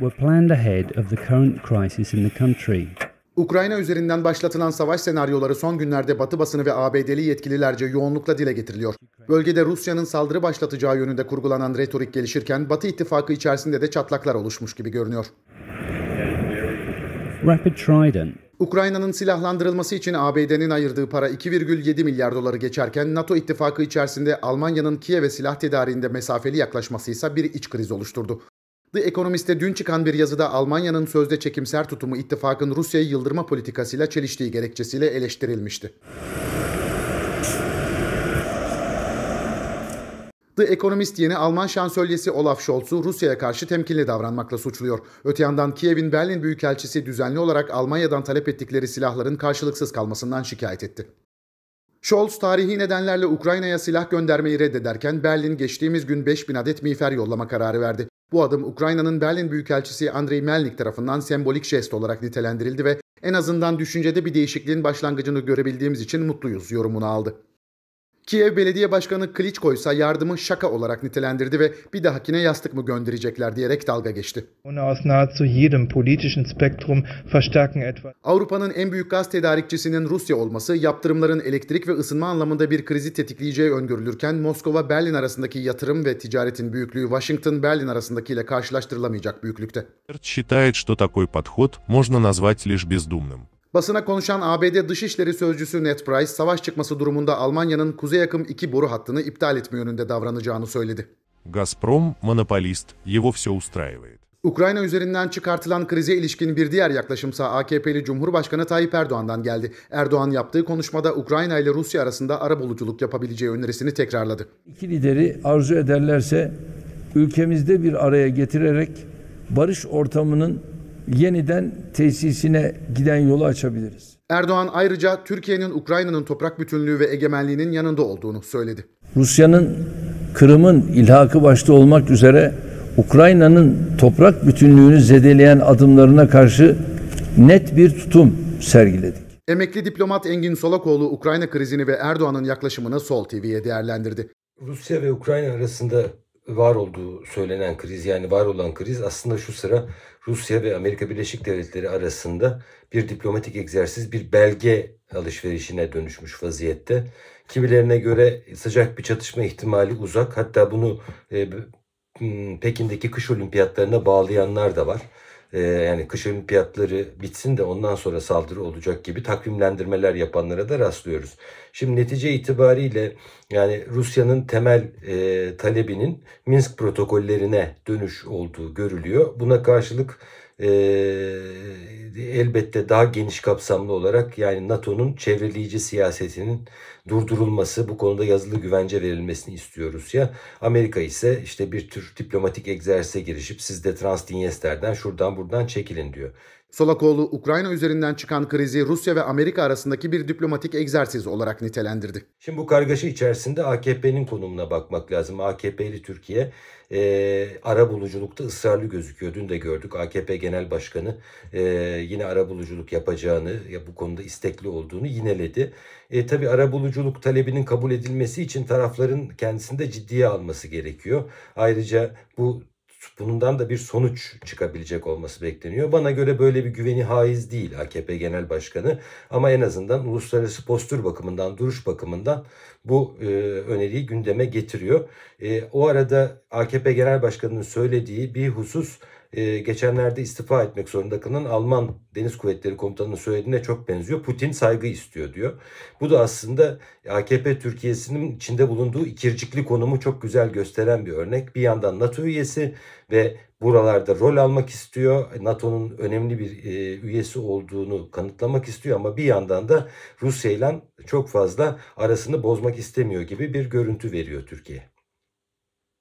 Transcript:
were planned ahead of the current crisis in the country. Ukrayna üzerinden başlatılan savaş senaryoları son günlerde Batı basını ve ABD'li yetkililerce yoğunlukla dile getiriliyor. Bölgede Rusya'nın saldırı başlatacağı yönünde kurgulanan retorik gelişirken Batı ittifakı içerisinde de çatlaklar oluşmuş gibi görünüyor. Rapid Trident Ukrayna'nın silahlandırılması için ABD'nin ayırdığı para 2,7 milyar doları geçerken NATO ittifakı içerisinde Almanya'nın Kiev'e silah tedariğinde mesafeli yaklaşması ise bir iç kriz oluşturdu. The Economist'te dün çıkan bir yazıda Almanya'nın sözde çekimser tutumu ittifakın Rusya'yı yıldırma politikasıyla çeliştiği gerekçesiyle eleştirilmişti. The Economist yeni Alman şansölyesi Olaf Scholz'u Rusya'ya karşı temkinli davranmakla suçluyor. Öte yandan Kiev'in Berlin Büyükelçisi düzenli olarak Almanya'dan talep ettikleri silahların karşılıksız kalmasından şikayet etti. Scholz tarihi nedenlerle Ukrayna'ya silah göndermeyi reddederken Berlin geçtiğimiz gün 5000 adet miğfer yollama kararı verdi. Bu adım Ukrayna'nın Berlin Büyükelçisi Andrei Melnik tarafından sembolik jest olarak nitelendirildi ve en azından düşüncede bir değişikliğin başlangıcını görebildiğimiz için mutluyuz yorumunu aldı. Kiev Belediye Başkanı Kliçko ise yardımı şaka olarak nitelendirdi ve bir dahakine yastık mı gönderecekler diyerek dalga geçti. Avrupa'nın en büyük gaz tedarikçisinin Rusya olması yaptırımların elektrik ve ısınma anlamında bir krizi tetikleyeceği öngörülürken Moskova-Berlin arasındaki yatırım ve ticaretin büyüklüğü Washington-Berlin arasındakiyle karşılaştırılamayacak büyüklükte. Считает, что такой подход можно назвать лишь бездумным. Basına konuşan ABD Dışişleri Sözcüsü Ned Price, savaş çıkması durumunda Almanya'nın kuzey yakın iki boru hattını iptal etme yönünde davranacağını söyledi. Gazprom monopolist, его все устраивает. Ukrayna üzerinden çıkartılan krize ilişkin bir diğer yaklaşımsa AKP'li Cumhurbaşkanı Tayyip Erdoğan'dan geldi. Erdoğan yaptığı konuşmada Ukrayna ile Rusya arasında arabuluculuk yapabileceği önerisini tekrarladı. İki lideri arzu ederlerse ülkemizde bir araya getirerek barış ortamının yeniden tesisine giden yolu açabiliriz. Erdoğan ayrıca Türkiye'nin Ukrayna'nın toprak bütünlüğü ve egemenliğinin yanında olduğunu söyledi. Rusya'nın Kırım'ın ilhakı başta olmak üzere Ukrayna'nın toprak bütünlüğünü zedeleyen adımlarına karşı net bir tutum sergiledik. Emekli diplomat Engin Solakoğlu Ukrayna krizini ve Erdoğan'ın yaklaşımını Sol TV'ye değerlendirdi. Rusya ve Ukrayna arasında var olduğu söylenen kriz yani var olan kriz aslında şu sıra Rusya ve Amerika Birleşik Devletleri arasında bir diplomatik egzersiz bir belge alışverişine dönüşmüş vaziyette. Kimilerine göre sıcak bir çatışma ihtimali uzak hatta bunu e, Pekin'deki kış olimpiyatlarına bağlayanlar da var. Ee, yani kışın fiyatları bitsin de ondan sonra saldırı olacak gibi takvimlendirmeler yapanlara da rastlıyoruz. Şimdi netice itibariyle yani Rusya'nın temel e, talebinin Minsk protokollerine dönüş olduğu görülüyor. Buna karşılık e, elbette daha geniş kapsamlı olarak yani NATO'nun çevreleyici siyasetinin durdurulması, bu konuda yazılı güvence verilmesini istiyoruz ya Amerika ise işte bir tür diplomatik egzersize girişip siz de Transdinyester'den şuradan buradan çekilin diyor. Solakoğlu, Ukrayna üzerinden çıkan krizi Rusya ve Amerika arasındaki bir diplomatik egzersiz olarak nitelendirdi. Şimdi bu kargaşa içerisinde AKP'nin konumuna bakmak lazım. AKP'li Türkiye e, ara buluculukta ısrarlı gözüküyor. Dün de gördük AKP Genel Başkanı e, yine ara buluculuk yapacağını, ya bu konuda istekli olduğunu yineledi. E, tabii ara buluculuk talebinin kabul edilmesi için tarafların kendisini de ciddiye alması gerekiyor. Ayrıca bu bundan da bir sonuç çıkabilecek olması bekleniyor. Bana göre böyle bir güveni haiz değil AKP Genel Başkanı ama en azından uluslararası postür bakımından, duruş bakımından bu e, öneriyi gündeme getiriyor. E, o arada AKP Genel Başkanı'nın söylediği bir husus e, geçenlerde istifa etmek zorunda kalan Alman Deniz Kuvvetleri Komutanı'nın söylediğine çok benziyor. Putin saygı istiyor diyor. Bu da aslında AKP Türkiye'sinin içinde bulunduğu ikircikli konumu çok güzel gösteren bir örnek. Bir yandan NATO üyesi ve buralarda rol almak istiyor. NATO'nun önemli bir e, üyesi olduğunu kanıtlamak istiyor ama bir yandan da Rusya ile çok fazla arasını bozmak istemiyor gibi bir görüntü veriyor Türkiye.